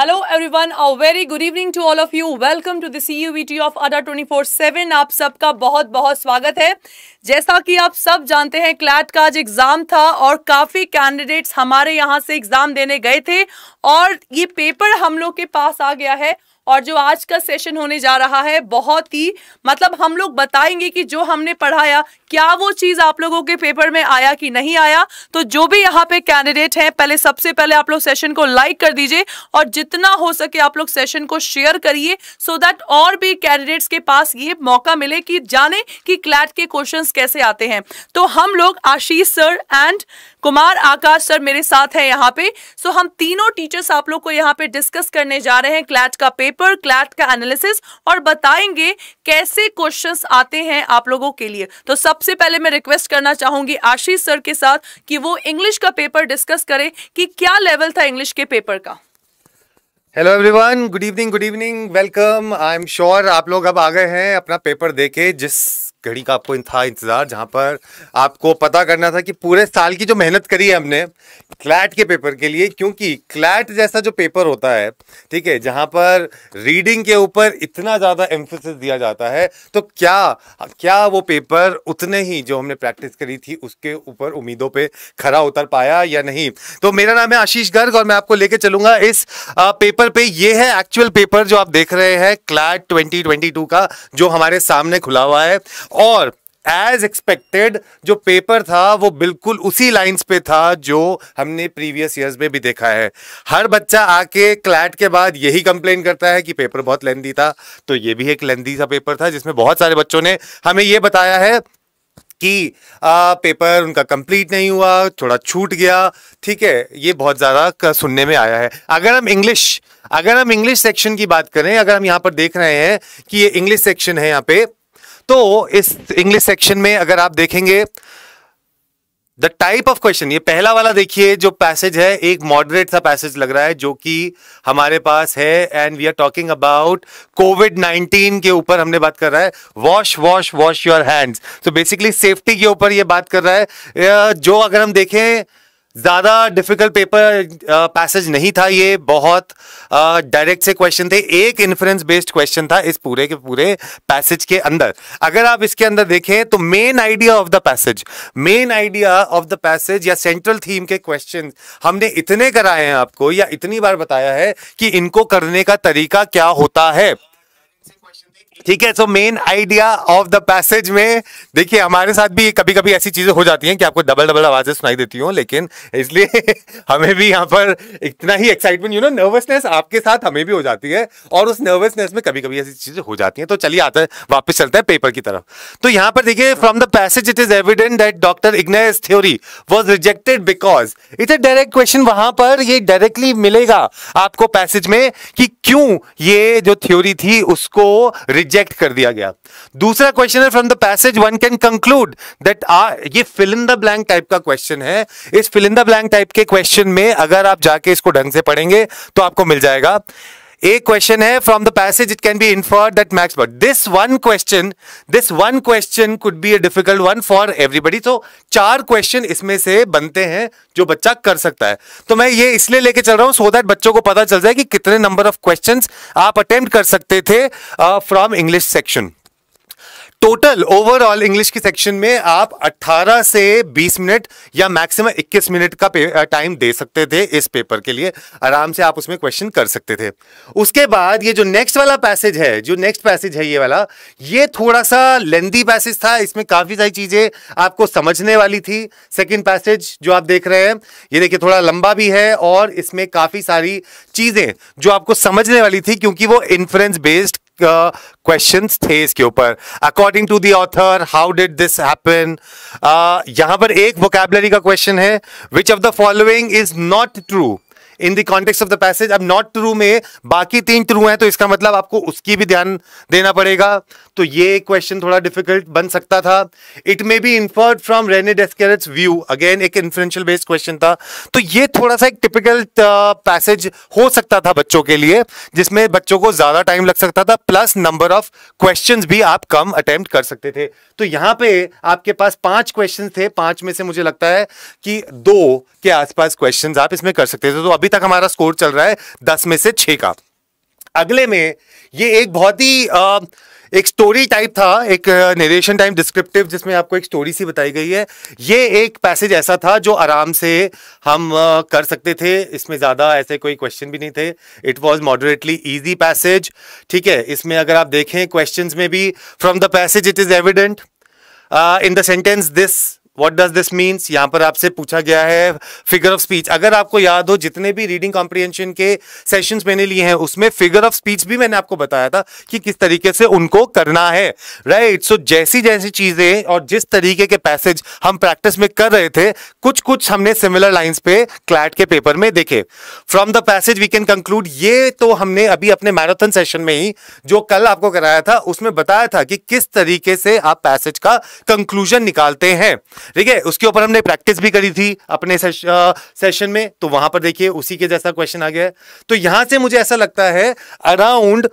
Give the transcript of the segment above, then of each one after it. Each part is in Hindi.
Hello everyone a very good evening to all of you welcome to the C U T of Adda 24/7 आप सबका बहुत बहुत स्वागत है जैसा कि आप सब जानते हैं क्लैट का आज एग्ज़ाम था और काफ़ी कैंडिडेट्स हमारे यहाँ से एग्ज़ाम देने गए थे और ये पेपर हम लोग के पास आ गया है और जो आज का सेशन होने जा रहा है बहुत ही मतलब हम लोग बताएंगे कि जो हमने पढ़ाया क्या वो चीज़ आप लोगों के पेपर में आया कि नहीं आया तो जो भी यहाँ पे कैंडिडेट हैं पहले सबसे पहले आप लोग सेशन को लाइक कर दीजिए और जितना हो सके आप लोग सेशन को शेयर करिए सो दैट और भी कैंडिडेट्स के पास ये मौका मिले कि जाने कि क्लैट के क्वेश्चंस कैसे आते हैं तो हम लोग Ashish sir and Kumar Akash sir मेरे साथ हैं यहाँ पे सो हम तीनों टीचर्स आप लोग को यहाँ पे डिस्कस करने जा रहे हैं क्लैट का पेपर क्लैट का एनालिसिस और बताएंगे कैसे क्वेश्चंस आते हैं आप लोगों के लिए तो सबसे पहले मैं रिक्वेस्ट करना चाहूंगी आशीष सर के साथ कि वो इंग्लिश का पेपर डिस्कस करें कि क्या लेवल था इंग्लिश के पेपर का hello everyone good evening good evening welcome I am sure आप लोग अब आ गए हैं अपना पेपर देके जिस घड़ी का आपको था इंतज़ार जहाँ पर आपको पता करना था कि पूरे साल की जो मेहनत करी है हमने क्लैट के पेपर के लिए क्योंकि क्लैट जैसा जो पेपर होता है ठीक है जहां पर रीडिंग के ऊपर इतना ज़्यादा एम्फोसिस दिया जाता है तो क्या क्या वो पेपर उतने ही जो हमने प्रैक्टिस करी थी उसके ऊपर उम्मीदों पे खरा उतर पाया या नहीं तो मेरा नाम है आशीष गर्ग और मैं आपको लेके चलूंगा इस पेपर पे ये है एक्चुअल पेपर जो आप देख रहे हैं क्लैट ट्वेंटी का जो हमारे सामने खुला हुआ है और एज एक्सपेक्टेड जो पेपर था वो बिल्कुल उसी लाइंस पे था जो हमने प्रीवियस ईयर्स में भी देखा है हर बच्चा आके क्लैट के बाद यही कंप्लेन करता है कि पेपर बहुत लेंदी था तो ये भी एक लेंदी सा पेपर था जिसमें बहुत सारे बच्चों ने हमें ये बताया है कि आ, पेपर उनका कंप्लीट नहीं हुआ थोड़ा छूट गया ठीक है ये बहुत ज़्यादा सुनने में आया है अगर हम इंग्लिश अगर हम इंग्लिश सेक्शन की बात करें अगर हम यहाँ पर देख रहे हैं कि ये इंग्लिश सेक्शन है यहाँ पे तो इस इंग्लिश सेक्शन में अगर आप देखेंगे द टाइप ऑफ क्वेश्चन ये पहला वाला देखिए जो पैसेज है एक मॉडरेट सा पैसेज लग रहा है जो कि हमारे पास है and we are talking about Covid 19 के ऊपर हमने बात कर रहा है wash wash wash your hands तो बेसिकली सेफ्टी के ऊपर ये बात कर रहा है जो अगर हम देखें ज़्यादा डिफिकल्ट पेपर पैसेज नहीं था ये बहुत डायरेक्ट से क्वेश्चन थे एक इन्फ्लुएंस बेस्ड क्वेश्चन था इस पूरे के पूरे पैसेज के अंदर अगर आप इसके अंदर देखें तो main idea of the passage main idea of the passage या सेंट्रल थीम के क्वेश्चन हमने इतने कराए हैं आपको या इतनी बार बताया है कि इनको करने का तरीका क्या होता है ठीक है so main idea of the passage में देखिए हमारे साथ भी कभी कभी ऐसी चीजें हो जाती हैं कि आपको डबल डबल आवाजें सुनाई देती हूँ लेकिन इसलिए हमें भी यहाँ पर इतना ही एक्साइटमेंट यू नो नर्वसनेस आपके साथ हमें भी हो जाती है और उस नर्वसनेस में कभी कभी ऐसी चीजें हो जाती हैं तो चलिए आता है वापस चलते हैं पेपर की तरफ तो यहाँ पर देखिए from the passage it is evident that doctor Ignaz theory was rejected because it a direct question वहां पर ये डायरेक्टली मिलेगा आपको पैसेज में कि क्यों ये जो थ्योरी थी उसको रिजेक्ट रिजेक्ट कर दिया गया दूसरा क्वेश्चन है from the passage one can conclude that ये fill in the blank type का क्वेश्चन है इस fill in the blank type के क्वेश्चन में अगर आप जाके इसको ढंग से पढ़ेंगे तो आपको मिल जाएगा एक क्वेश्चन है from the passage it can be infer that Max but this one question this one question could be a difficult one for everybody तो चार क्वेश्चन इसमें से बनते हैं जो बच्चा कर सकता है तो मैं ये इसलिए लेके चल रहा हूं सो दैट बच्चों को पता चल जाए कि कितने नंबर ऑफ क्वेश्चन आप अटेम्प्ट कर सकते थे from English section total overall English की सेक्शन में आप 18 से 20 मिनट या मैक्सिमम 21 मिनट का टाइम दे सकते थे इस पेपर के लिए आराम से आप उसमें क्वेश्चन कर सकते थे उसके बाद ये जो नेक्स्ट वाला पैसेज है जो नेक्स्ट पैसेज है ये वाला ये थोड़ा सा लेंदी पैसेज था इसमें काफ़ी सारी चीज़ें आपको समझने वाली थी सेकेंड पैसेज जो आप देख रहे हैं ये देखिए थोड़ा लंबा भी है और इसमें काफ़ी सारी चीज़ें जो आपको समझने वाली थी क्योंकि वो इन्फ्लुएंस बेस्ड क्वेश्चन uh, थे इसके ऊपर according to the author how did this happen यहां पर एक वोकेबलरी का क्वेश्चन है which of the following is not true in the context of the passage अब नॉट ट्रू में बाकी तीन ट्रू हैं तो इसका मतलब आपको उसकी भी ध्यान देना पड़ेगा तो ये क्वेश्चन थोड़ा डिफिकल्ट बन सकता था it may be inferred from Rene Descartes view again एक इन्फ्लुएंशियल बेस्ड क्वेश्चन था तो ये थोड़ा सा एक टिपिकल पैसेज uh, हो सकता था बच्चों के लिए जिसमें बच्चों को ज़्यादा टाइम लग सकता था प्लस नंबर ऑफ क्वेश्चन भी आप कम अटेम्प्ट कर सकते थे तो यहाँ पे आपके पास पांच क्वेश्चन थे पांच में से मुझे लगता है कि दो के आसपास क्वेश्चन आप इसमें कर सकते थे तो अभी अभी तक हमारा स्कोर चल रहा है दस में से छ का अगले में ये एक बहुत ही एक स्टोरी टाइप था एक नरेशन टाइप डिस्क्रिप्टिव जिसमें आपको एक स्टोरी सी बताई गई है ये एक पैसेज ऐसा था जो आराम से हम कर सकते थे इसमें ज़्यादा ऐसे कोई क्वेश्चन भी नहीं थे it was moderately easy passage ठीक है इसमें अगर आप देखें क्वेश्चन में भी from the passage it is evident in the sentence this what does this means यहाँ पर आपसे पूछा गया है फिगर ऑफ स्पीच अगर आपको याद हो जितने भी रीडिंग कॉम्प्रिहेंशन के सेशंस मैंने लिए हैं उसमें फिगर ऑफ स्पीच भी मैंने आपको बताया था कि किस तरीके से उनको करना है राइट right? सो so, जैसी जैसी चीजें और जिस तरीके के पैसेज हम प्रैक्टिस में कर रहे थे कुछ कुछ हमने सिमिलर लाइन्स पे क्लैट के पेपर में देखे from the passage we can conclude ये तो हमने अभी अपने मैराथन सेशन में ही जो कल आपको कराया था उसमें बताया था कि किस तरीके से आप पैसेज का कंक्लूजन निकालते हैं ठीक है उसके ऊपर हमने प्रैक्टिस भी करी थी अपने सेशन में तो वहां पर देखिए उसी के जैसा क्वेश्चन आ गया तो यहां से मुझे ऐसा लगता है around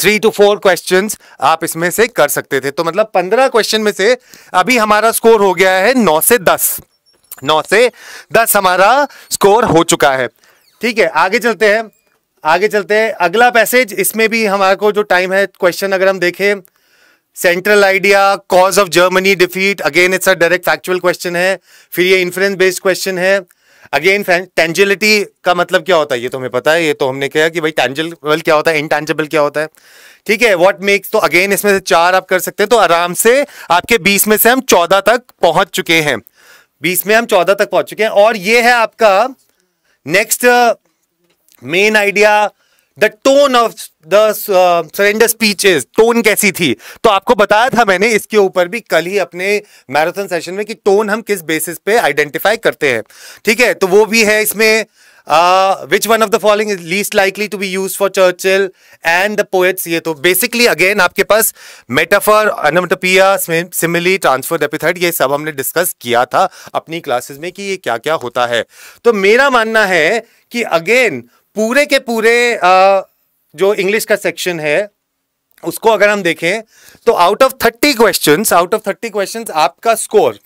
three to four question आप इसमें से कर सकते थे तो मतलब पंद्रह क्वेश्चन में से अभी हमारा स्कोर हो गया है नौ से दस नौ से दस हमारा स्कोर हो चुका है ठीक है आगे चलते हैं आगे चलते हैं अगला पैसेज इसमें भी हमारे को जो टाइम है क्वेश्चन अगर हम देखें central idea cause of Germany defeat again it's a direct factual question है फिर ये इन्फ्लुएंस बेस्ड क्वेश्चन है अगेन टेंजिलिटी का मतलब क्या होता है ये तो हमें पता है ये तो हमने कहा कि भाई टेंजिबल क्या होता है इनटेंजिबल क्या होता है ठीक है व्हाट मेक्स तो अगेन इसमें से चार आप कर सकते हैं तो आराम से आपके बीस में से हम चौदह तक पहुंच चुके हैं बीस में हम चौदह तक पहुंच चुके हैं और ये है आपका next main idea the tone of the surrender speeches tone कैसी थी तो आपको बताया था मैंने इसके ऊपर भी कल ही अपने मैराथन सेशन में कि टोन हम किस बेसिस पे आइडेंटिफाई करते हैं ठीक है तो वो भी है इसमें which one of the following is least likely to be use for Churchill and the poets ये तो बेसिकली अगेन आपके पास metaphor onomatopoeia simile transfer epithet ये सब हमने डिस्कस किया था अपनी क्लासेस में कि ये क्या क्या होता है तो मेरा मानना है कि अगेन पूरे के पूरे आ, जो इंग्लिश का सेक्शन है उसको अगर हम देखें तो out of thirty question out of thirty question आपका स्कोर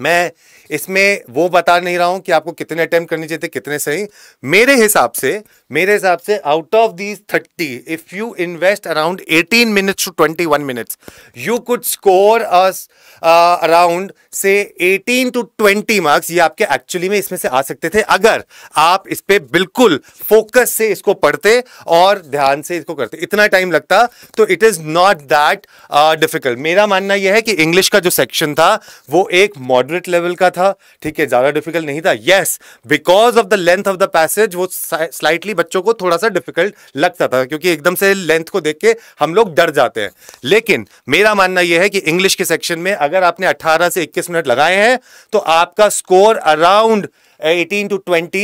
मैं इसमें वो बता नहीं रहा हूं कि आपको कितने अटैम्प्ट करने चाहिए कितने सही मेरे हिसाब से मेरे हिसाब से out of these thirty if you invest around eighteen minutes to twenty one minutes you could score around से एटीन टू ट्वेंटी मार्क्स ये आपके एक्चुअली में इसमें से आ सकते थे अगर आप इस पर बिल्कुल फोकस से इसको पढ़ते और ध्यान से इसको करते इतना टाइम लगता तो it is not that difficult मेरा मानना यह है कि इंग्लिश का जो सेक्शन था वो एक मॉडल मॉडरेट लेवल का था ठीक है ज़्यादा डिफिकल्ट नहीं था yes because of the length of the passage वो स्लाइटली बच्चों को थोड़ा सा डिफिकल्ट लगता था क्योंकि एकदम से लेंथ को देख के हम लोग डर जाते हैं लेकिन मेरा मानना यह है कि इंग्लिश के सेक्शन में अगर आपने अट्ठारह से इक्कीस मिनट लगाए हैं तो आपका स्कोर अराउंड 18 टू 20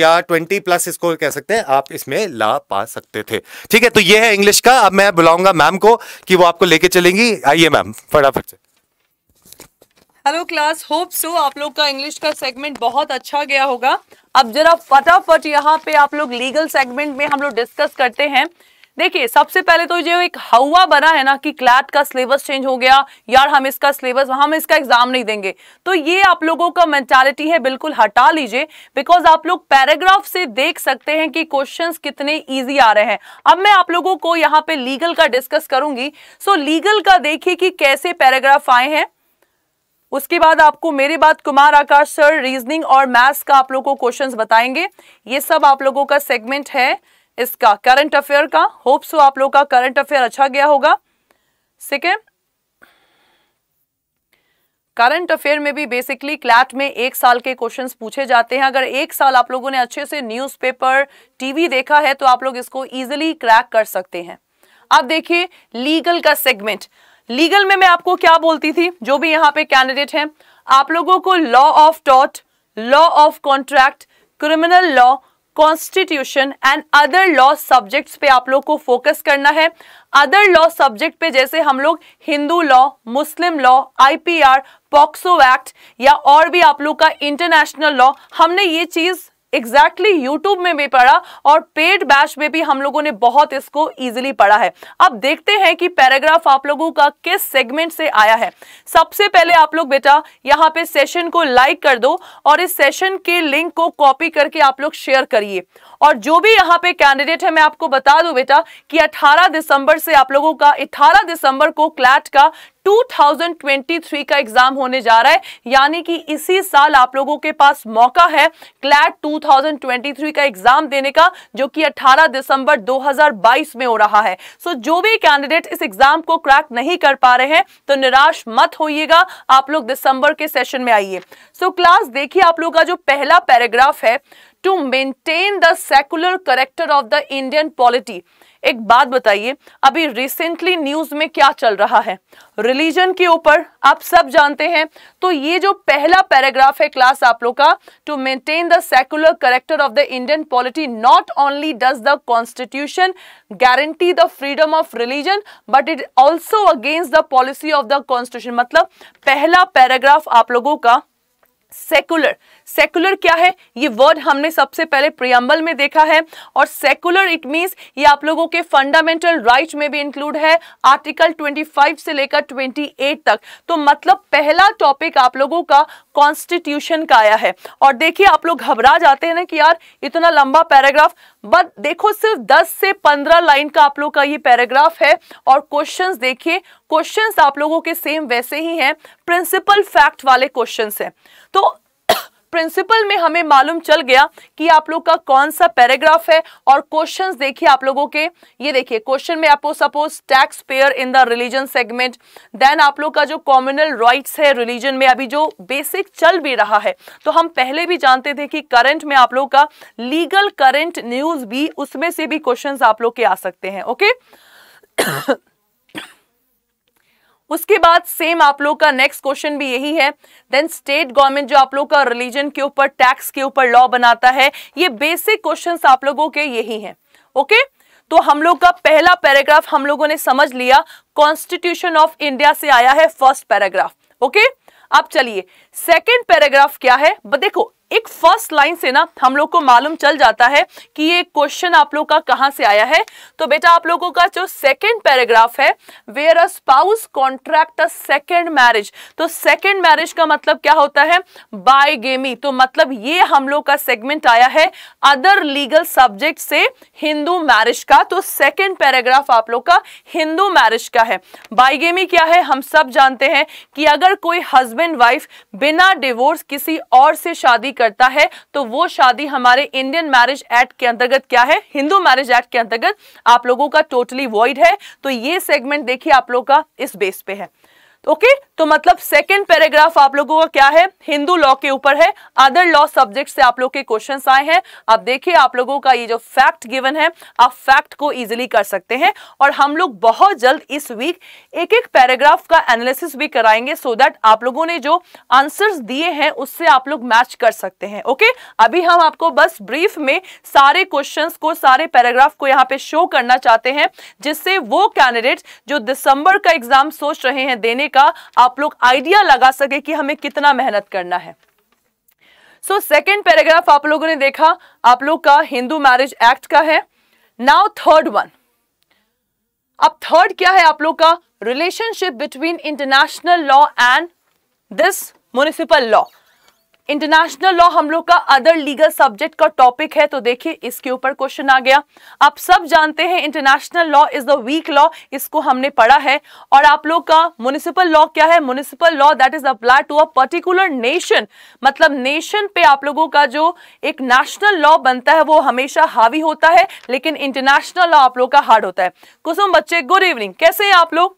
या 20 प्लस स्कोर कह सकते हैं आप इसमें ला पा सकते थे ठीक है तो ये है इंग्लिश का अब मैं बुलाऊंगा मैम को कि वो आपको लेके चलेंगी आइए मैम फटाफट से हेलो क्लास होप सो आप लोग का इंग्लिश का सेगमेंट बहुत अच्छा गया होगा अब जरा फटाफट यहाँ पे आप लोग लीगल सेगमेंट में हम लोग डिस्कस करते हैं देखिए सबसे पहले तो जो एक हवा बना है ना कि क्लैट का सिलेबस चेंज हो गया यार हम इसका सिलेबस हम इसका एग्जाम नहीं देंगे तो ये आप लोगों का मेंटालिटी है बिल्कुल हटा लीजिए बिकॉज आप लोग पैराग्राफ से देख सकते हैं कि क्वेश्चंस कितने इजी आ रहे हैं अब मैं आप लोगों को यहाँ पे लीगल का डिस्कस करूंगी सो लीगल का देखिए कि कैसे पैराग्राफ आए हैं उसके बाद आपको मेरे बाद कुमार आकाश सर रीजनिंग और मैथ्स का आप लोगों को क्वेश्चंस बताएंगे ये सब आप लोगों का सेगमेंट है इसका करंट अफेयर का होप्स हो आप लोगों का करंट अफेयर अच्छा गया होगा है करंट अफेयर में भी बेसिकली क्लैट में एक साल के क्वेश्चंस पूछे जाते हैं अगर एक साल आप लोगों ने अच्छे से न्यूज़पेपर टीवी देखा है तो आप लोग इसको इजिली क्रैक कर सकते हैं अब देखिए लीगल का सेगमेंट लीगल में मैं आपको क्या बोलती थी जो भी यहाँ पे कैंडिडेट हैं आप लोगों को लॉ ऑफ टॉट law of contract criminal law constitution and other law subjects पे आप लोग को फोकस करना है अदर लॉ सब्जेक्ट पे जैसे हम लोग Hindu law Muslim law IPR POCSO act या और भी आप लोग का इंटरनेशनल लॉ हमने ये चीज़ एग्जैक्टली exactly यूट्यूब में भी पढ़ा और पेड बैच में भी हम लोगों ने बहुत इसको इजीली पढ़ा है अब देखते हैं कि पैराग्राफ आप लोगों का किस सेगमेंट से आया है सबसे पहले आप लोग बेटा यहाँ पे सेशन को लाइक कर दो और इस सेशन के लिंक को कॉपी करके आप लोग शेयर करिए और जो भी यहाँ पे कैंडिडेट है मैं आपको बता दूं बेटा कि 18 दिसंबर से आप लोगों का 18 दिसंबर को क्लैट का 2023 का एग्जाम होने जा रहा है यानी कि इसी साल आप लोगों के पास मौका है क्लैट 2023 का एग्जाम देने का जो कि 18 दिसंबर 2022 में हो रहा है सो so, जो भी कैंडिडेट इस एग्जाम को क्रैक नहीं कर पा रहे हैं तो निराश मत होइएगा आप लोग दिसंबर के सेशन में आइए सो so, क्लास देखिए आप लोग का जो पहला पैराग्राफ है to maintain the secular character of the Indian polity एक बात बताइए अभी रिसेंटली न्यूज में क्या चल रहा है रिलीजन के ऊपर आप सब जानते हैं तो ये जो पहला पैराग्राफ है क्लास आप लोग का to maintain the secular character of the Indian polity not only does the constitution guarantee the freedom of religion but it also against the policy of the constitution मतलब पहला पैराग्राफ आप लोगों का सेकुलर सेकुलर क्या है ये वर्ड हमने सबसे पहले प्रियम्बल में देखा है और सेकुलर इट मीन्स ये आप लोगों के फंडामेंटल राइट में भी इंक्लूड है आर्टिकल 25 से लेकर 28 तक तो मतलब पहला टॉपिक आप लोगों का कॉन्स्टिट्यूशन का आया है और देखिए आप लोग घबरा जाते हैं ना कि यार इतना लंबा पैराग्राफ बट देखो सिर्फ 10 से 15 लाइन का आप लोग का ये पैराग्राफ है और क्वेश्चंस देखिए क्वेश्चंस आप लोगों के सेम वैसे ही हैं प्रिंसिपल फैक्ट वाले क्वेश्चंस हैं तो प्रिंसिपल में हमें मालूम चल गया कि आप लोग का कौन सा पैराग्राफ है और क्वेश्चंस देखिए आप लोगों के ये देखिए क्वेश्चन में आपको suppose tax payer in the religion segment then आप लोग का जो कॉम्युनल राइट्स है रिलीजन में अभी जो बेसिक चल भी रहा है तो हम पहले भी जानते थे कि करंट में आप लोग का लीगल करंट न्यूज भी उसमें से भी क्वेश्चन आप लोग के आ सकते हैं ओके उसके बाद सेम आप लोग का नेक्स्ट क्वेश्चन भी यही है देन स्टेट गवर्नमेंट जो आप लोग का रिलीजन के ऊपर टैक्स के ऊपर लॉ बनाता है ये बेसिक क्वेश्चन आप लोगों के यही है ओके okay? तो हम लोग का पहला पैराग्राफ हम लोगों ने समझ लिया कॉन्स्टिट्यूशन ऑफ इंडिया से आया है फर्स्ट पैराग्राफ ओके अब चलिए सेकंड पैराग्राफ क्या है देखो एक फर्स्ट लाइन से ना हम लोग को मालूम चल जाता है कि ये क्वेश्चन आप लोग का कहां से आया है तो बेटा आप लोगों का जो सेकंड पैराग्राफ है where a spouse contract a second marriage तो सेकंड मैरिज का मतलब क्या होता है बाय गेमी तो मतलब ये हम लोग का सेगमेंट आया है अदर लीगल सब्जेक्ट से हिंदू मैरिज का तो सेकेंड पैराग्राफ आप लोग का हिंदू मैरिज का है बाइगेमी क्या है हम सब जानते हैं कि अगर कोई हस्बैंड वाइफ बिना डिवोर्स किसी और से शादी करता है तो वो शादी हमारे इंडियन मैरिज एक्ट के अंतर्गत क्या है हिंदू मैरिज एक्ट के अंतर्गत आप लोगों का टोटली वॉइड है तो ये सेगमेंट देखिए आप लोग का इस बेस पे है ओके तो मतलब सेकंड पैराग्राफ आप लोगों का क्या है हिंदू लॉ के ऊपर है अदर लॉ सब्जेक्ट से आप लोग के क्वेश्चन आए हैं आप देखिए आप लोगों का ये जो फैक्ट गिवन है आप फैक्ट को इजिली कर सकते हैं और हम लोग बहुत जल्द इस वीक एक एक पैराग्राफ का एनालिसिस भी कराएंगे सो so दैट आप लोगों ने जो आंसर्स दिए हैं उससे आप लोग मैच कर सकते हैं ओके अभी हम आपको बस ब्रीफ में सारे क्वेश्चन को सारे पैराग्राफ को यहाँ पे शो करना चाहते हैं जिससे वो कैंडिडेट जो दिसंबर का एग्जाम सोच रहे हैं देने का आप लोग आइडिया लगा सके कि हमें कितना मेहनत करना है सो सेकेंड पैराग्राफ आप लोगों ने देखा आप लोग का हिंदू मैरिज एक्ट का है नाउ थर्ड वन अब थर्ड क्या है आप लोग का relationship between international law and this municipal law international law हम लोग का अदर लीगल सब्जेक्ट का टॉपिक है तो देखिए इसके ऊपर क्वेश्चन आ गया आप सब जानते हैं international law is the weak law इसको हमने पढ़ा है और आप लोग का म्यूनिसिपल लॉ क्या है municipal law that is apply to a particular nation मतलब नेशन पे आप लोगों का जो एक नेशनल लॉ बनता है वो हमेशा हावी होता है लेकिन इंटरनेशनल लॉ आप लोग का हार्ड होता है कुसुम बच्चे गुड इवनिंग कैसे है आप लोग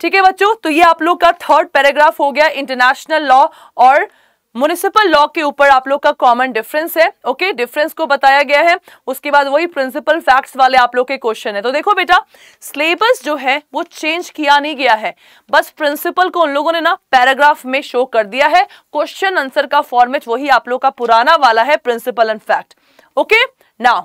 ठीक है बच्चों तो ये आप लोग का थर्ड पैराग्राफ हो गया इंटरनेशनल लॉ और म्यूनिसिपल लॉ के ऊपर आप लोग का कॉमन डिफरेंस है ओके डिफरेंस को बताया गया है उसके बाद वही प्रिंसिपल फैक्ट्स वाले आप लोग के क्वेश्चन है तो देखो बेटा सिलेबस जो है वो चेंज किया नहीं गया है बस प्रिंसिपल को उन लोगों ने ना पैराग्राफ में शो कर दिया है क्वेश्चन आंसर का फॉर्मेट वही आप लोग का पुराना वाला है principle and fact okay now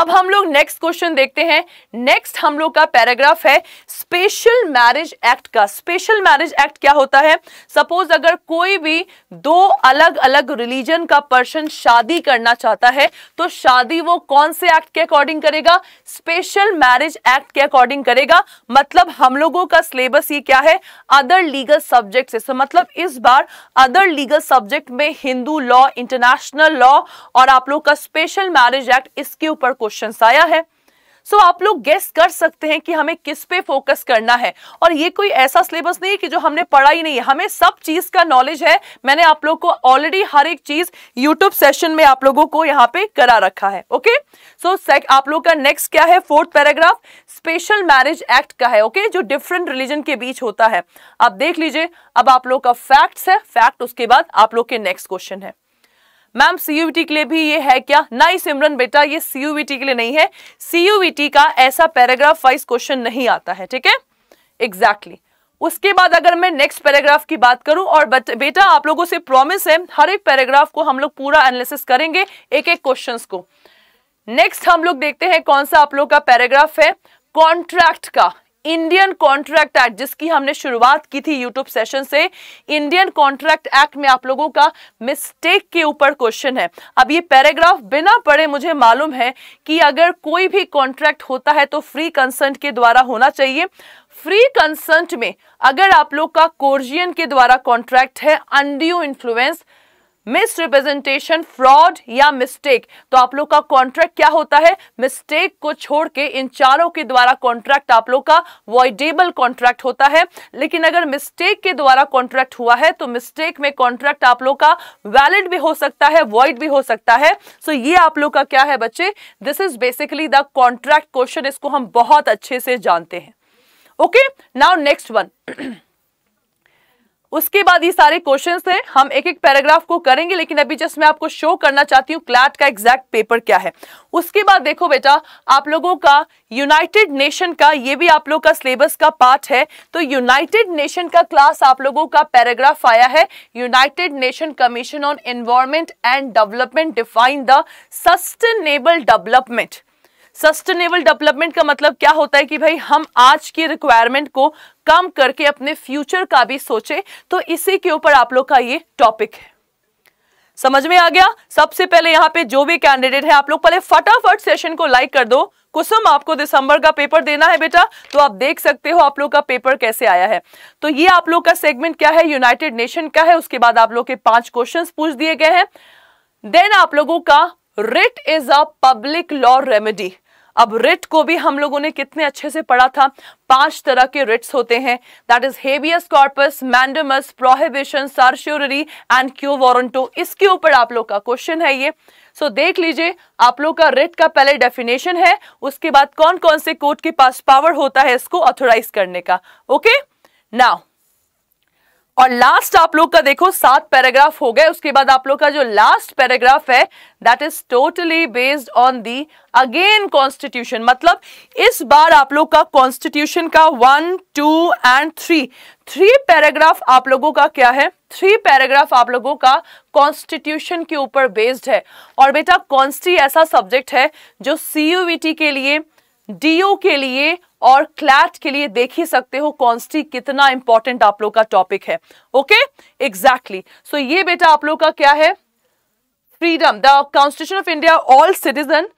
अब हम लोग नेक्स्ट क्वेश्चन देखते हैं नेक्स्ट हम लोग का पैराग्राफ है स्पेशल मैरिज एक्ट का स्पेशल मैरिज एक्ट क्या होता है सपोज अगर कोई भी दो अलग अलग रिलीजन का पर्सन शादी करना चाहता है तो शादी वो कौन से एक्ट के अकॉर्डिंग करेगा स्पेशल मैरिज एक्ट के अकॉर्डिंग करेगा मतलब हम लोगों का सिलेबस ये क्या है अदर लीगल सब्जेक्ट से so, मतलब इस बार अदर लीगल सब्जेक्ट में हिंदू लॉ इंटरनेशनल लॉ और आप लोग का स्पेशल मैरिज एक्ट इसके ऊपर क्वेश्चन आया है सो so, आप लोग गेस कर सकते हैं कि हमें किस पे फोकस करना है और ये कोई ऐसा सिलेबस नहीं कि जो हमने पढ़ा ही नहीं है हमें सब चीज का नॉलेज है मैंने आप लोग को ऑलरेडी हर एक चीज यूट्यूब सेशन में आप लोगों को यहाँ पे करा रखा है ओके सो so, आप लोग का नेक्स्ट क्या है fourth paragraph special marriage act का है ओके okay? जो डिफरेंट रिलीजन के बीच होता है आप देख लीजिए अब आप लोग का फैक्ट है फैक्ट उसके बाद आप लोग के नेक्स्ट क्वेश्चन है मैम सीयूवीटी के लिए भी ये है क्या नहीं सिमरन बेटा ये सीयूवीटी के लिए नहीं है सीयूवीटी का ऐसा पैराग्राफ वाइज क्वेश्चन नहीं आता है ठीक है एग्जैक्टली उसके बाद अगर मैं नेक्स्ट पैराग्राफ की बात करूं और बेटा आप लोगों से प्रॉमिस है हर एक पैराग्राफ को हम लोग पूरा एनालिसिस करेंगे एक एक क्वेश्चन को नेक्स्ट हम लोग देखते हैं कौन सा आप लोग का पैराग्राफ है कॉन्ट्रैक्ट का इंडियन कॉन्ट्रैक्ट एक्ट जिसकी हमने शुरुआत की थी यूट्यूब सेशन से इंडियन कॉन्ट्रैक्ट एक्ट में आप लोगों का मिस्टेक के ऊपर क्वेश्चन है अब ये पैराग्राफ बिना पढ़े मुझे मालूम है कि अगर कोई भी कॉन्ट्रैक्ट होता है तो फ्री कंसंट के द्वारा होना चाहिए फ्री कंसंट में अगर आप लोग का कोर्जियन के द्वारा कॉन्ट्रैक्ट है अंडियो इन्फ्लुएंस मिसरिप्रेजेंटेशन फ्रॉड या मिस्टेक तो आप लोग का कॉन्ट्रैक्ट क्या होता है मिस्टेक को छोड़ के इन चारों के द्वारा कॉन्ट्रैक्ट आप लोग का वॉइडेबल कॉन्ट्रैक्ट होता है लेकिन अगर मिस्टेक के द्वारा कॉन्ट्रैक्ट हुआ है तो मिस्टेक में कॉन्ट्रैक्ट आप लोग का वैलिड भी हो सकता है वॉइड भी हो सकता है सो so ये आप लोग का क्या है बच्चे this is basically the contract question इसको हम बहुत अच्छे से जानते हैं ओके नाउ नेक्स्ट वन उसके बाद ये सारे क्वेश्चन थे हम एक एक पैराग्राफ को करेंगे लेकिन अभी जस्ट मैं आपको शो करना चाहती हूँ क्लैट का एग्जैक्ट पेपर क्या है उसके बाद देखो बेटा आप लोगों का यूनाइटेड नेशन का ये भी आप लोगों का सिलेबस का पार्ट है तो यूनाइटेड नेशन का क्लास आप लोगों का पैराग्राफ आया है United Nation Commission on Environment and Development define the sustainable development sustainable development का मतलब क्या होता है कि भाई हम आज की रिक्वायरमेंट को कम करके अपने फ्यूचर का भी सोचे तो इसी के ऊपर आप लोग का ये टॉपिक है समझ में आ गया सबसे पहले यहाँ पे जो भी कैंडिडेट है आप लोग पहले फटाफट सेशन को लाइक कर दो कुसुम आपको दिसंबर का पेपर देना है बेटा तो आप देख सकते हो आप लोग का पेपर कैसे आया है तो ये आप लोग का सेगमेंट क्या है यूनाइटेड नेशन का है उसके बाद आप लोग के पांच क्वेश्चन पूछ दिए गए हैं देन आप लोगों का writ is a public law remedy अब रिट को भी हम लोगों ने कितने अच्छे से पढ़ा था पांच तरह के रिट्स होते हैं that is habeas corpus mandamus prohibition certiorari and quo warranto इसके ऊपर आप लोग का क्वेश्चन है ये सो so, देख लीजिए आप लोग का रिट का पहले डेफिनेशन है उसके बाद कौन कौन से कोर्ट के पास पावर होता है इसको ऑथोराइज करने का ओके okay? नाउ और लास्ट आप लोग का देखो सात पैराग्राफ हो गए उसके बाद आप लोग का जो लास्ट पैराग्राफ है that is totally based on the again constitution मतलब इस बार आप लोग का कॉन्स्टिट्यूशन का one two and three three paragraph आप लोगों का क्या है थ्री पैराग्राफ आप लोगों का कॉन्स्टिट्यूशन के ऊपर बेस्ड है और बेटा कॉन्स्टी ऐसा सब्जेक्ट है जो सी के लिए डी के लिए और क्लैट के लिए देख ही सकते हो कॉन्स्टी कितना इंपॉर्टेंट आप लोग का टॉपिक है ओके एग्जैक्टली सो ये बेटा आप लोग का क्या है freedom the constitution of India all citizen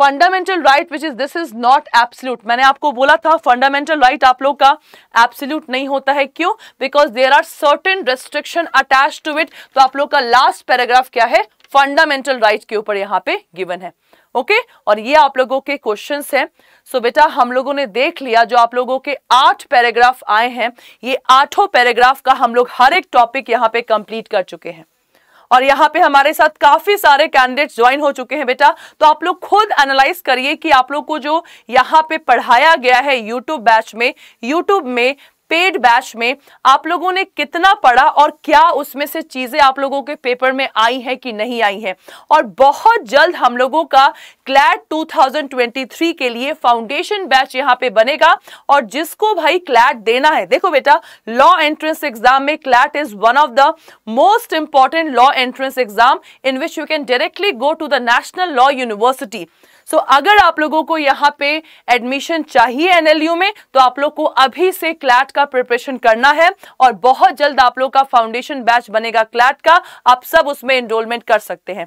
fundamental right which is this is not absolute मैंने आपको बोला था फंडामेंटल राइट right आप लोग का एब्सोल्यूट नहीं होता है क्यों because there are certain restriction attach to it तो आप लोग का लास्ट पैराग्राफ क्या है फंडामेंटल राइट right के ऊपर यहाँ पे गिवन है ओके और ये आप लोगों के क्वेश्चन हैं सो बेटा हम लोगों ने देख लिया जो आप लोगों के आठ पैराग्राफ आए हैं ये आठों पैराग्राफ का हम लोग हर एक टॉपिक यहाँ पे कंप्लीट कर चुके हैं और यहाँ पे हमारे साथ काफी सारे कैंडिडेट्स ज्वाइन हो चुके हैं बेटा तो आप लोग खुद एनालाइज करिए कि आप लोग को जो यहाँ पे पढ़ाया गया है यूट्यूब बैच में यूट्यूब में पेड बैच में आप लोगों ने कितना पढ़ा और क्या उसमें से चीज़ें आप लोगों के पेपर में आई हैं कि नहीं आई हैं और बहुत जल्द हम लोगों का क्लैट 2023 के लिए फाउंडेशन बैच यहाँ पे बनेगा और जिसको भाई क्लैट देना है देखो बेटा लॉ एंट्रेंस एग्जाम में CLAT is one of the most important law entrance exam in which you can directly go to the national law university so so, अगर आप लोगों को यहाँ पे एडमिशन चाहिए एनएलयू में तो आप लोग को अभी से क्लैट का प्रिपरेशन करना है और बहुत जल्द आप लोग का फाउंडेशन बैच बनेगा क्लैट का आप सब उसमें एनरोलमेंट कर सकते हैं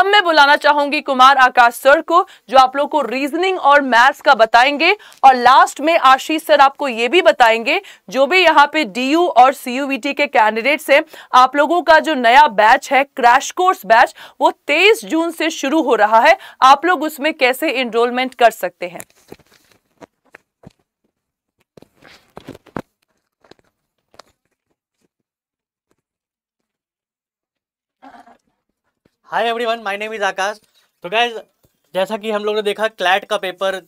अब मैं बुलाना चाहूंगी कुमार आकाश सर सर को जो आप लोग को रीजनिंग और मैथ्स का बताएंगे और लास्ट में आशीष सर आपको ये भी बताएंगे जो भी यहाँ पे डी और सी के कैंडिडेट्स हैं आप लोगों का जो नया बैच है क्रैश कोर्स बैच वो तेईस जून से शुरू हो रहा है आप लोग उसमें कैसे इनरोलमेंट कर सकते हैं hi everyone my name is Aakash तो guys, जैसा कि हम लोग ने देखा क्लैट का पेपर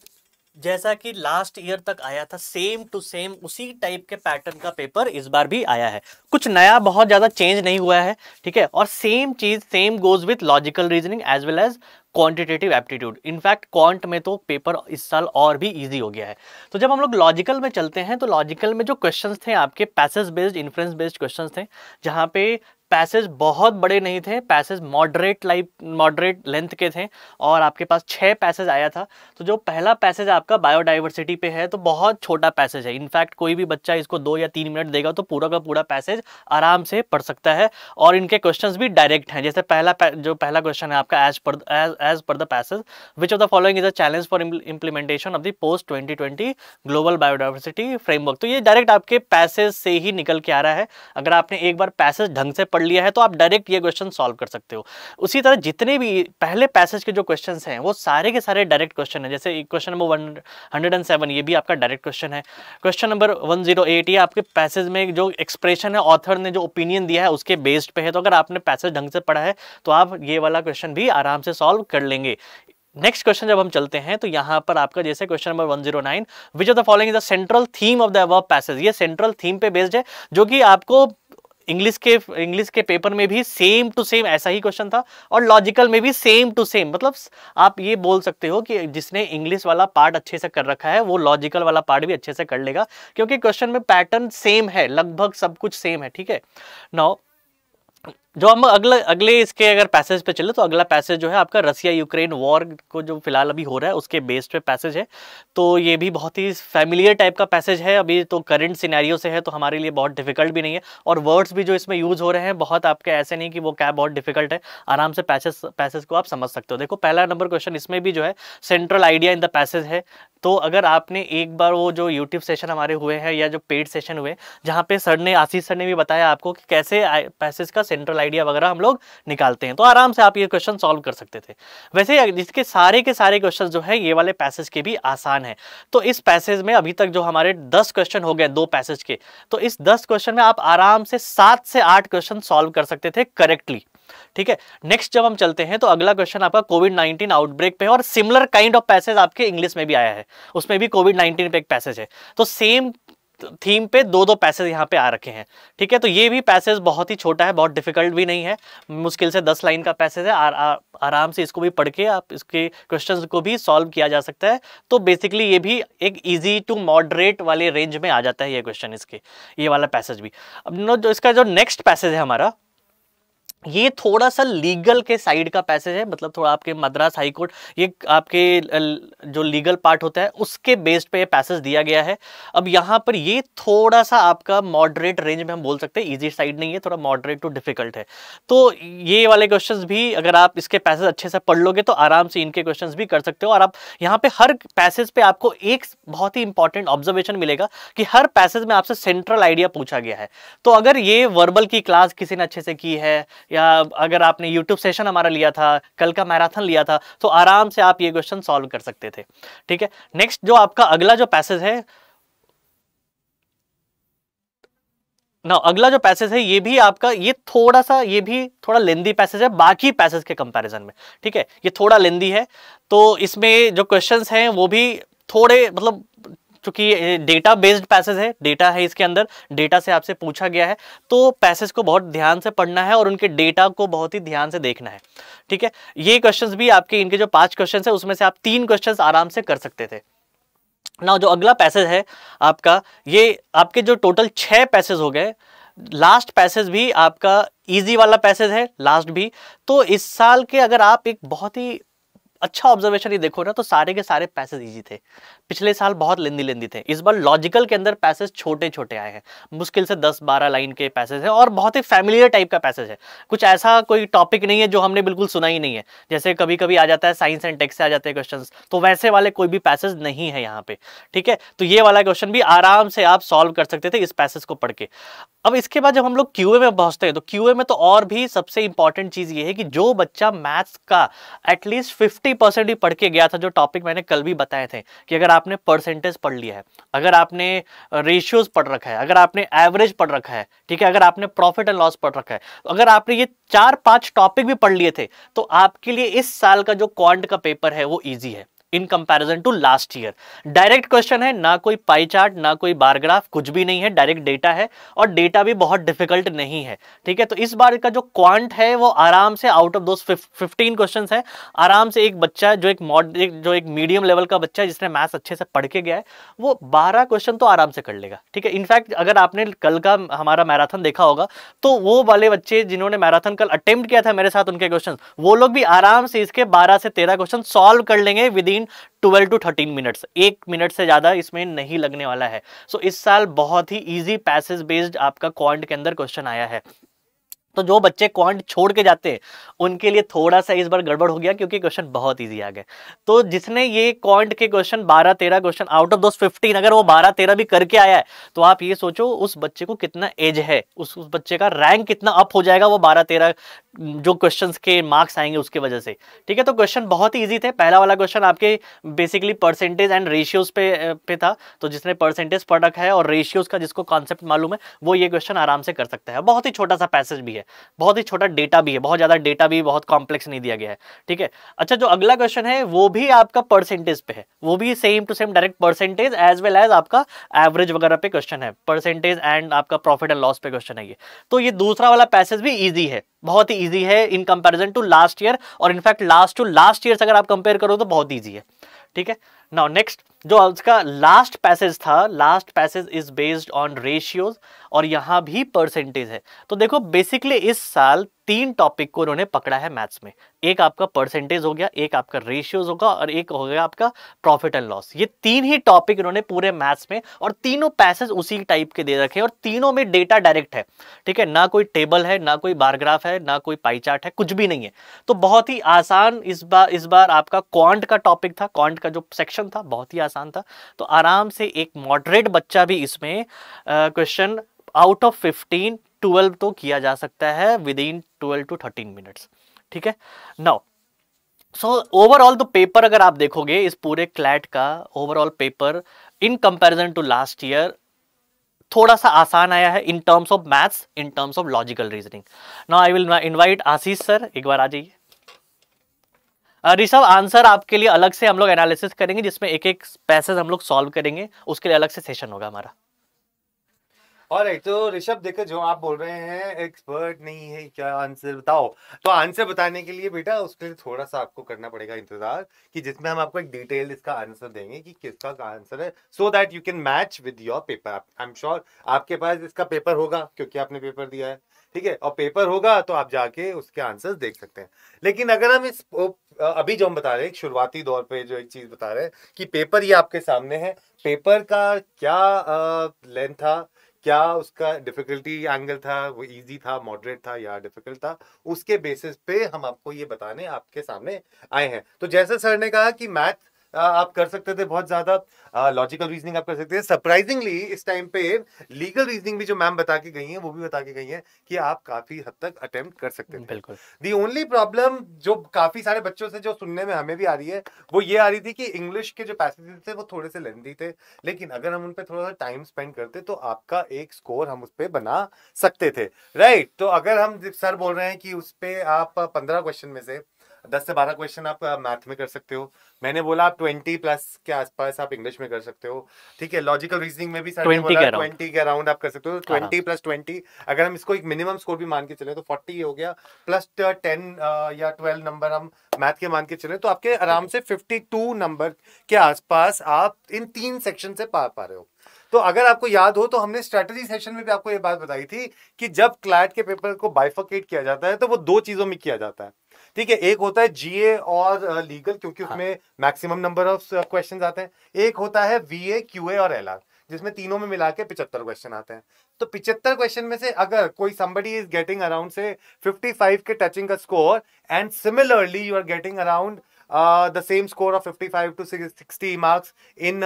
जैसा कि लास्ट ईयर तक आया था सेम टू सेम उसी टाइप के पैटर्न का पेपर इस बार भी आया है कुछ नया बहुत ज़्यादा चेंज नहीं हुआ है ठीक है और सेम चीज़ same goes with logical reasoning as well as quantitative aptitude in fact quant में तो पेपर इस साल और भी इजी हो गया है तो जब हम लोग लॉजिकल में चलते हैं तो लॉजिकल में जो क्वेश्चंस थे आपके passage based inference based questions थे जहाँ पे पैसेज बहुत बड़े नहीं थे passage moderate life moderate length के थे और आपके पास छः पैसेज आया था तो जो पहला पैसेज आपका बायोडाइवर्सिटी पे है तो बहुत छोटा पैसेज है इनफैक्ट कोई भी बच्चा इसको दो या तीन मिनट देगा तो पूरा का पूरा पैसेज आराम से पढ़ सकता है और इनके क्वेश्चन भी डायरेक्ट हैं जैसे पहला जो पहला क्वेश्चन है आपका as per as per the passage which of the following is a challenge for implementation of the post twenty twenty global biodiversity framework तो ये डायरेक्ट आपके पैसेज से ही निकल के आ रहा है अगर आपने एक बार पैसेज ढंग से पढ़ पढ़ लिया है तो आप डायरेक्ट ये क्वेश्चन सॉल्व कर सकते हो उसी तरह जितने भी पहले पैसेज के जो क्वेश्चन हैं वो सारे के सारे डायरेक्ट क्वेश्चन हैं जैसे question number one hundred and seven ये भी आपका डायरेक्ट क्वेश्चन है question number one zero eight ये आपके पैसेज में जो एक्सप्रेशन है ऑथर ने जो ओपिनियन दिया है उसके बेस्ड पे है तो अगर आपने पैसेज ढंग से पढ़ा है तो आप ये वाला क्वेश्चन भी आराम से सॉल्व कर लेंगे नेक्स्ट क्वेश्चन जब हम चलते हैं तो यहाँ पर आपका जैसे question number 109 zero nine which of the following central theme of the अब पैसेज ये सेंट्रल थीम पे बेस्ड है जो कि आपको इंग्लिश के इंग्लिश के पेपर में भी सेम टू सेम ऐसा ही क्वेश्चन था और लॉजिकल में भी सेम टू सेम मतलब आप ये बोल सकते हो कि जिसने इंग्लिश वाला पार्ट अच्छे से कर रखा है वो लॉजिकल वाला पार्ट भी अच्छे से कर लेगा क्योंकि क्वेश्चन में पैटर्न सेम है लगभग सब कुछ सेम है ठीक है नौ जो हम अगला अगले इसके अगर पैसेज पे चले तो अगला पैसेज जो है आपका रसिया यूक्रेन वॉर को जो फिलहाल अभी हो रहा है उसके बेस्ड पे पैसेज है तो ये भी बहुत ही फैमिलियर टाइप का पैसेज है अभी तो करंट सिनेरियो से है तो हमारे लिए बहुत डिफिकल्ट भी नहीं है और वर्ड्स भी जो इसमें यूज़ हो रहे हैं बहुत आपके ऐसे नहीं कि वो क्या बहुत डिफिकल्ट है आराम से पैसेज पैसेज को आप समझ सकते हो देखो पहला नंबर क्वेश्चन इसमें भी जो है central idea in the passage है तो अगर आपने एक बार वो जो यूट्यूब सेशन हमारे हुए हैं या जो पेड सेशन हुए जहाँ पे सर ने आशीष सर ने भी बताया आपको कि कैसे पैसेज का सेंट्रल आइडिया वगैरह हम लोग निकालते हैं तो आराम से आप ये क्वेश्चन सॉल्व कर सकते थे वैसे इसके सारे के सारे क्वेश्चन जो है ये वाले पैसेज के भी आसान है तो इस पैसेज में अभी तक जो हमारे दस क्वेश्चन हो गए दो पैसेज के तो इस दस क्वेश्चन में आप आराम से सात से आठ क्वेश्चन सॉल्व कर सकते थे करेक्टली ठीक है नेक्स्ट जब हम चलते हैं तो अगला क्वेश्चन आपका कोविड नाइनटीन आउटब्रेक पे है और सिमिलर काइंड ऑफ पैसेज आपके इंग्लिश में भी आया है उसमें भी कोविड नाइनटीन पे एक पैसेज है तो सेम थीम पे दो दो पैसेज यहाँ पे आ रखे हैं ठीक है तो ये भी पैसेज बहुत ही छोटा है बहुत डिफिकल्ट भी नहीं है मुश्किल से दस लाइन का पैसेज है आर, आ, आराम से इसको भी पढ़ के आप इसके क्वेश्चंस को भी सॉल्व किया जा सकता है तो बेसिकली ये भी एक इजी टू मॉडरेट वाले रेंज में आ जाता है ये क्वेश्चन इसके ये वाला पैसेज भी अब जो इसका जो नेक्स्ट पैसेज है हमारा ये थोड़ा सा लीगल के साइड का पैसेज है मतलब थोड़ा आपके मद्रास हाई कोर्ट ये आपके जो लीगल पार्ट होता है उसके बेस्ड पे ये पैसेज दिया गया है अब यहाँ पर ये थोड़ा सा आपका मॉडरेट रेंज में हम बोल सकते हैं इजी साइड नहीं है थोड़ा मॉडरेट टू डिफिकल्ट है तो ये वाले क्वेश्चंस भी अगर आप इसके पैसेज अच्छे से पढ़ लोगे तो आराम से इनके क्वेश्चन भी कर सकते हो और आप यहाँ पे हर पैसेज पे आपको एक बहुत ही इंपॉर्टेंट ऑब्जर्वेशन मिलेगा कि हर पैसेज में आपसे सेंट्रल आइडिया पूछा गया है तो अगर ये वर्बल की क्लास किसी ने अच्छे से की है या अगर आपने यूट्यूब सेशन हमारा लिया था कल का मैराथन लिया था तो आराम से आप ये क्वेश्चन सॉल्व कर सकते थे ठीक है नेक्स्ट जो आपका अगला जो पैसेज है ना अगला जो पैसेज है ये भी आपका ये थोड़ा सा ये भी थोड़ा लेंदी पैसेज है बाकी पैसेज के कंपैरिजन में ठीक है ये थोड़ा लेंदी है तो इसमें जो क्वेश्चंस हैं वो भी थोड़े मतलब चूंकि डेटा बेस्ड पैसेज है डेटा है इसके अंदर डेटा से आपसे पूछा गया है तो पैसेज को बहुत ध्यान से पढ़ना है और उनके डेटा को बहुत ही ध्यान से देखना है ठीक है ये क्वेश्चन भी आपके इनके जो पांच क्वेश्चन है उसमें से आप तीन क्वेश्चन आराम से कर सकते थे ना जो अगला पैसेज है आपका ये आपके जो टोटल छः पैसेज हो गए लास्ट पैसेज भी आपका इजी वाला पैसेज है लास्ट भी तो इस साल के अगर आप एक बहुत ही अच्छा ऑब्जर्वेशन ये देखो ना तो सारे के सारे पैसेज इजी थे पिछले साल बहुत लेंदी लेंदी थे इस बार लॉजिकल के अंदर पैसेज छोटे छोटे आए हैं मुश्किल से 10-12 लाइन के पैसेज हैं और बहुत ही फैमिलियर टाइप का पैसेज है कुछ ऐसा कोई टॉपिक नहीं है जो हमने बिल्कुल सुना ही नहीं है जैसे कभी कभी आ जाता है साइंस एंड टेक्स से आ जाते हैं क्वेश्चन तो वैसे वाले कोई भी पैसेज नहीं है यहाँ पे ठीक है तो ये वाला क्वेश्चन भी आराम से आप सॉल्व कर सकते थे इस पैसेज को पढ़ के अब इसके बाद जब हम लोग क्यूए में पहुंचते हैं तो क्यूए में तो और भी सबसे इंपॉर्टेंट चीज़ ये है कि जो बच्चा मैथ्स का एटलीस्ट फिफ्टी परसेंट ही पढ़ के गया था जो टॉपिक मैंने कल भी बताए थे कि अगर आपने परसेंटेज पढ़ लिया है अगर आपने रेशियोज पढ़ रखा है अगर आपने एवरेज पढ़ रखा है ठीक है अगर आपने प्रॉफिट एंड लॉस पढ़ रखा है अगर आपने ये चार पांच टॉपिक भी पढ़ लिए थे तो आपके लिए इस साल का जो क्वांट का पेपर है वो ईजी है in comparison to last year direct question है ना कोई पाई चार्ट ना कोई बार ग्राफ कुछ भी नहीं है डायरेक्ट डेटा है और डेटा भी बहुत डिफिकल्ट नहीं है ठीक है तो इस बार का जो क्वांट है वो आराम से आउट ऑफ दो फिफ्टीन क्वेश्चन है आराम से एक बच्चा जो एक मॉड जो एक मीडियम लेवल का बच्चा है जिसने मैथ्स अच्छे से पढ़ के गया है वो बारह क्वेश्चन तो आराम से कर लेगा ठीक है इनफैक्ट अगर आपने कल का हमारा मैराथन देखा होगा तो वो वाले बच्चे जिन्होंने मैराथन कल अटेम्प्ट किया था मेरे साथ उनके क्वेश्चन वो लोग भी आराम से इसके बारह से तेरह क्वेश्चन सॉल्व कर लेंगे within between 12 to 13 minutes एक मिनट से ज़्यादा इसमें नहीं लगने वाला है सो so, इस साल बहुत ही ईजी पैसेज बेस्ड आपका क्वांट के अंदर क्वेश्चन आया है तो जो बच्चे क्वांट छोड़ के जाते हैं उनके लिए थोड़ा सा इस बार गड़बड़ हो गया क्योंकि क्वेश्चन बहुत ईजी आ गए तो जिसने ये क्वांट के क्वेश्चन बारह तेरह क्वेश्चन आउट ऑफ दो फिफ्टीन अगर वो बारह तेरह भी करके आया है तो आप ये सोचो उस बच्चे को कितना एज है उस उस बच्चे का रैंक कितना अप हो जाएगा वो बारह तेरह जो क्वेश्चन के मार्क्स आएंगे उसके वजह से ठीक है तो क्वेश्चन बहुत ही ईजी थे पहला वाला क्वेश्चन आपके बेसिकली परसेंटेज एंड रेशियोज पे पे था तो जिसने परसेंटेज पढ़ रखा है और रेशियोज का जिसको कॉन्सेप्ट मालूम है वो ये क्वेश्चन आराम से कर सकता है बहुत ही छोटा सा पैसेज भी है बहुत ही छोटा डेटा भी है बहुत ज़्यादा डेटा भी बहुत कॉम्प्लेक्स नहीं दिया गया है ठीक है अच्छा जो अगला क्वेश्चन है वो भी आपका परसेंटेज पे है वो भी same to same direct percentage as well as आपका एवरेज वगैरह पे क्वेश्चन है परसेंटेज एंड आपका प्रॉफिट एंड लॉस पे क्वेश्चन है ये तो ये दूसरा वाला पैसेज भी ईजी है बहुत ही ईजी है in comparison to last year और in fact last to last year अगर आप कंपेयर करो तो बहुत ईजी है ठीक है नाउ नेक्स्ट जो उसका लास्ट पैसेज था last passage is based on ratios और यहाँ भी परसेंटेज है तो देखो बेसिकली इस साल तीन टॉपिक को उन्होंने पकड़ा है मैथ्स में एक आपका परसेंटेज हो गया एक आपका रेशियोज होगा और एक हो गया आपका प्रॉफिट एंड लॉस ये तीन ही टॉपिक इन्होंने पूरे मैथ्स में और तीनों पैसेज उसी टाइप के दे रखे हैं और तीनों में डेटा डायरेक्ट है ठीक है ना कोई टेबल है ना कोई बारग्राफ है ना कोई पाईचार्ट है कुछ भी नहीं है तो बहुत ही आसान इस बार इस बार आपका क्वांट का टॉपिक था क्वांट का जो सेक्शन था बहुत ही आसान था तो आराम से एक मॉडरेट बच्चा भी इसमें question out of fifteen twelve तो किया जा सकता है within twelve to thirteen minutes ठीक है नौ सो ओवरऑल तो पेपर अगर आप देखोगे इस पूरे क्लैट का overall paper in comparison to last year थोड़ा सा आसान आया है in terms of maths in terms of logical reasoning now I will invite Ashish sir एक बार आ जाइए ऋषभ आंसर आपके लिए अलग से हम लोग एनालिसिस करेंगे जिसमें एक एक पैसेज हम लोग सॉल्व करेंगे उसके लिए अलग से सेशन होगा हमारा और एक तो ऋषभ देखो जो आप बोल रहे हैं एक्सपर्ट नहीं है क्या आंसर बताओ तो आंसर बताने के लिए बेटा उसके लिए थोड़ा सा आपको करना पड़ेगा इंतजार कि जिसमें हम आपको एक डिटेल इसका आंसर देंगे कि किसका का आंसर है so that you can match with your paper I am sure आपके पास इसका पेपर होगा क्योंकि आपने पेपर दिया है ठीक है और पेपर होगा तो आप जाके उसके आंसर देख सकते हैं लेकिन अगर हम इस अभी जो हम बता रहे हैं शुरुआती दौर पे जो एक चीज बता रहे हैं कि पेपर ये आपके सामने है पेपर का क्या लेंथ था क्या उसका डिफिकल्टी एंगल था वो इजी था मॉडरेट था या डिफिकल्ट था उसके बेसिस पे हम आपको ये बताने आपके सामने आए हैं तो जैसे सर ने कहा कि मैथ आप कर सकते थे बहुत ज्यादा लॉजिकल रीजनिंग आप कर सकते थे सरप्राइजिंगली इस टाइम पे लीगल रीजनिंग भी जो मैम बता के गई है वो भी बता के गई है कि आप काफी हद तक अटेम्प्ट कर सकते थे बिल्कुल दी ओनली प्रॉब्लम जो काफी सारे बच्चों से जो सुनने में हमें भी आ रही है वो ये आ रही थी कि इंग्लिश के जो पैसेजेस थे वो थोड़े से लेंदी थे लेकिन अगर हम उन पर थोड़ा सा टाइम स्पेंड करते तो आपका एक स्कोर हम उस पर बना सकते थे राइट right? तो अगर हम सर बोल रहे हैं कि उस पर आप पंद्रह क्वेश्चन में से दस से बारह क्वेश्चन आप मैथ में कर सकते हो मैंने बोला आप ट्वेंटी प्लस के आसपास आप इंग्लिश में कर सकते हो ठीक है लॉजिकल रीजनिंग में भी ट्वेंटी के अराउंड आप कर सकते हो ट्वेंटी प्लस ट्वेंटी अगर हम इसको एक मिनिमम स्कोर भी मान के चले तो फोर्टी हो गया प्लस टेन या ट्वेल्व नंबर हम मैथ के मान के चले तो आपके आराम से फिफ्टी टू नंबर के आसपास आप इन तीन सेक्शन से पा पा रहे हो तो अगर आपको याद हो तो हमने स्ट्रेटजी सेशन में भी आपको ये बात बताई थी कि जब क्लैट के पेपर को बाइफोकेट किया जाता है तो वो दो चीजों में किया जाता है ठीक है एक होता है जीए और लीगल uh, क्योंकि हाँ। उसमें मैक्सिमम नंबर ऑफ क्वेश्चंस आते हैं एक होता है वीए क्यूए और आर जिसमें तीनों में मिला के पिछहत्तर क्वेश्चन आते हैं तो पिछहत्तर क्वेश्चन में से अगर कोई समबडी इज गेटिंग अराउंड से 55 के टचिंग का score and similarly you are getting around the same score of 55 to 60 marks in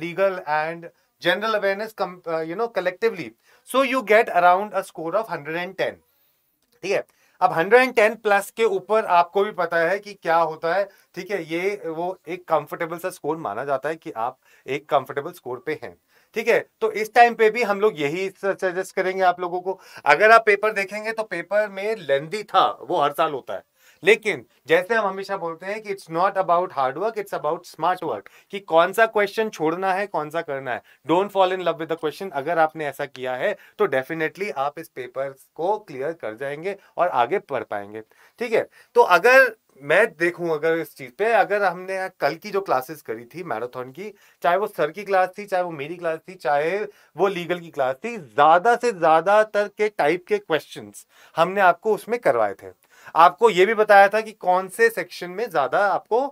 legal and general awareness you know collectively so you get around a score of 110 ठीक है अब 110 प्लस के ऊपर आपको भी पता है कि क्या होता है ठीक है ये वो एक कंफर्टेबल सा स्कोर माना जाता है कि आप एक कंफर्टेबल स्कोर पे हैं ठीक है तो इस टाइम पे भी हम लोग यही सजेस्ट करेंगे आप लोगों को अगर आप पेपर देखेंगे तो पेपर में लेंदी था वो हर साल होता है लेकिन जैसे हम हमेशा बोलते हैं कि it's not about hard work it's about smart work कि कौन सा क्वेश्चन छोड़ना है कौन सा करना है don't fall in love with the question अगर आपने ऐसा किया है तो डेफिनेटली आप इस पेपर को क्लियर कर जाएंगे और आगे पढ़ पाएंगे ठीक है तो अगर मैं देखूं अगर इस चीज पे अगर हमने कल की जो क्लासेस करी थी मैराथन की चाहे वो सर की क्लास थी चाहे वो मेरी क्लास थी चाहे वो लीगल की क्लास थी ज्यादा से ज्यादातर के टाइप के क्वेश्चंस हमने आपको उसमें करवाए थे आपको ये भी बताया था कि कौन से सेक्शन में ज्यादा आपको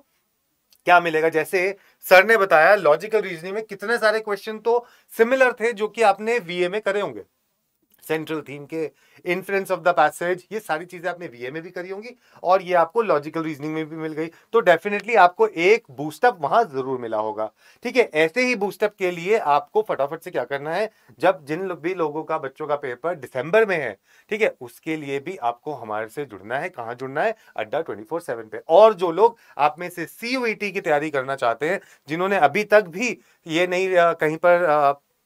क्या मिलेगा जैसे सर ने बताया लॉजिकल रीजनिंग में कितने सारे क्वेश्चन तो सिमिलर थे जो कि आपने वीए में करे होंगे सेंट्रल थीम के इन्फ्लुएंस ऑफ द पैसेज ये सारी चीज़ें आपने वीए में भी करी होंगी और ये आपको लॉजिकल रीजनिंग में भी मिल गई तो डेफिनेटली आपको एक बूस्टअप वहाँ ज़रूर मिला होगा ठीक है ऐसे ही बूस्टअप के लिए आपको फटाफट से क्या करना है जब जिन भी लोगों का बच्चों का पेपर दिसंबर में है ठीक है उसके लिए भी आपको हमारे से जुड़ना है कहाँ जुड़ना है अड्डा ट्वेंटी फोर सेवन पे और जो लोग आप में से सी e की तैयारी करना चाहते हैं जिन्होंने अभी तक भी ये नहीं कहीं पर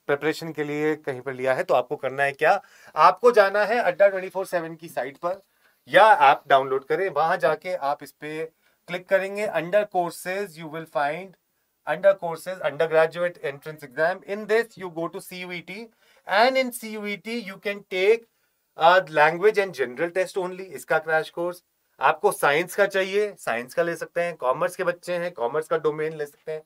प्रिपरेशन के लिए कहीं पर लिया है तो आपको करना है क्या आपको जाना है अड्डा ट्वेंटी फोर सेवन की साइट पर या ऐप डाउनलोड करें वहां जाके आप इस पे क्लिक करेंगे under courses you will find under under courses graduate entrance exam in this you go to C U T and in C U T you can take language and general test only इसका क्रैश कोर्स आपको साइंस का चाहिए साइंस का ले सकते हैं कॉमर्स के बच्चे हैं कॉमर्स का डोमेन ले सकते हैं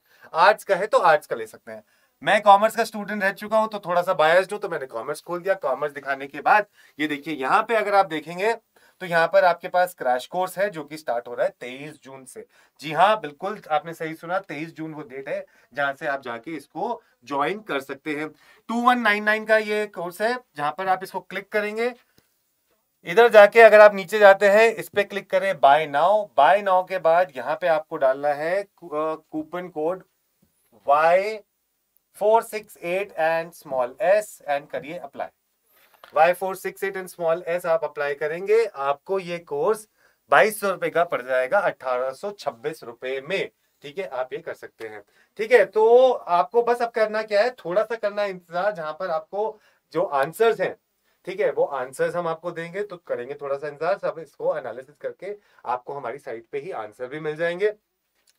आर्ट्स का है तो आर्ट्स का ले सकते हैं मैं कॉमर्स का स्टूडेंट रह चुका हूं तो थोड़ा सा बायस हूं तो मैंने कॉमर्स खोल दिया कॉमर्स दिखाने के बाद ये देखिए यहाँ पे अगर आप देखेंगे तो यहाँ पर आपके पास क्रैश कोर्स है जो कि स्टार्ट हो रहा है तेईस जून से जी हाँ बिल्कुल आपने सही सुना तेईस जून वो डेट है जहां से आप जाके इसको ज्वाइन कर सकते हैं टू वन नाइन नाइन का ये कोर्स है जहां पर आप इसको क्लिक करेंगे इधर जाके अगर आप नीचे जाते हैं इस पे क्लिक करें बाय नाउ बाय नाउ के बाद यहाँ पे आपको डालना है coupon code Y four six eight and small S and करिए apply Y four six eight and small S आप अप्लाई करेंगे आपको ये कोर्स बाईस सौ रुपए का पड़ जाएगा अठारह सो छब्बीस रुपए में ठीक है आप ये कर सकते हैं ठीक है तो आपको बस अब करना क्या है थोड़ा सा करना इंतजार जहां पर आपको जो आंसर्स हैं ठीक है वो आंसर्स हम आपको देंगे तो करेंगे थोड़ा सा इंतजार सब इसको एनालिसिस करके आपको हमारी साइट पे ही आंसर भी मिल जाएंगे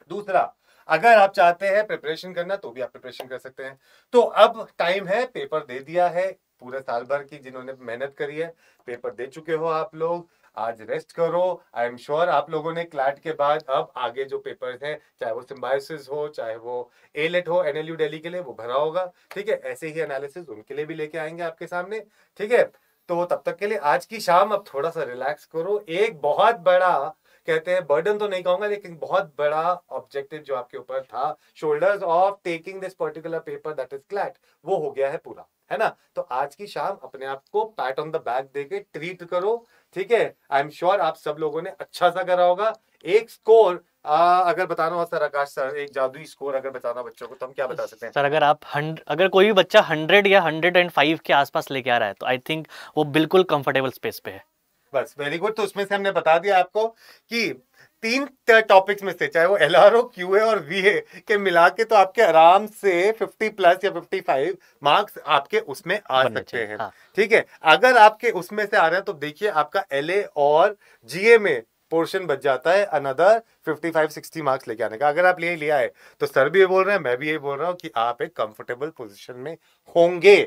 दूसरा अगर आप चाहते हैं प्रिपरेशन करना तो भी आप प्रिपरेशन कर सकते हैं तो अब टाइम है पेपर दे दिया है पूरे साल भर की जिन्होंने मेहनत करी है पेपर दे चुके हो आप लोग आज रेस्ट करो आई एम श्योर आप लोगों ने क्लैट के बाद अब आगे जो पेपर हैं चाहे वो सिम्बायोसिस हो चाहे वो एलेट e हो एन दिल्ली के लिए वो भरा होगा ठीक है ऐसे ही एनालिसिस उनके लिए भी लेके आएंगे आपके सामने ठीक है तो तब तक के लिए आज की शाम अब थोड़ा सा रिलैक्स करो एक बहुत बड़ा कहते हैं बर्डन तो नहीं कहूंगा लेकिन बहुत बड़ा ऑब्जेक्टिव जो आपके ऊपर था shoulders of taking this particular paper that is CLAT वो हो गया है पूरा है ना तो आज की शाम अपने आप को पैट ऑन द बैक दे के ट्रीट करो ठीक है आई एम श्योर आप सब लोगों ने अच्छा सा करा होगा एक स्कोर आ, अगर बताना हो सर आकाश सर एक जादुई स्कोर अगर बताना बच्चों को तो हम क्या बता सकते हैं सर अगर आप हंड अगर कोई भी बच्चा हंड्रेड या हंड्रेड एंड फाइव के आसपास लेके आ रहा है तो आई थिंक वो बिल्कुल कंफर्टेबल स्पेस पे है बस वेरी गुड तो उसमें से हमने बता दिया आपको कि तीन टॉपिक्स में से चाहे वो L R O Q A और वी ए के मिला के तो आपके आराम से 50 प्लस या 55 मार्क्स आपके उसमें आ सकते हैं हाँ। ठीक है अगर आपके उसमें से आ रहे हैं तो देखिए आपका एल ए और जी ए में पोर्शन बच जाता है अनदर 55 60 मार्क्स लेके आने का अगर आप ले लिया है तो सर भी ये बोल रहे हैं मैं भी ये बोल रहा हूँ कि आप एक कंफर्टेबल पोजिशन में होंगे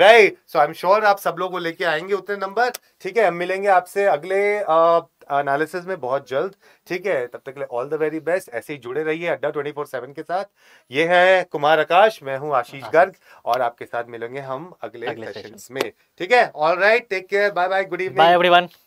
right so I am sure आप सब लोग को लेके आएंगे उतने नंबर ठीक है हम मिलेंगे आपसे अगले एनालिसिस में बहुत जल्द ठीक है तब तक ऑल द वेरी बेस्ट ऐसे ही जुड़े रहिए अड्डा ट्वेंटी फोर सेवन के साथ ये है कुमार आकाश मैं हूँ आशीष गर्ग और आपके साथ मिलेंगे हम अगले, अगले सेशन में ठीक है all right take care bye bye good evening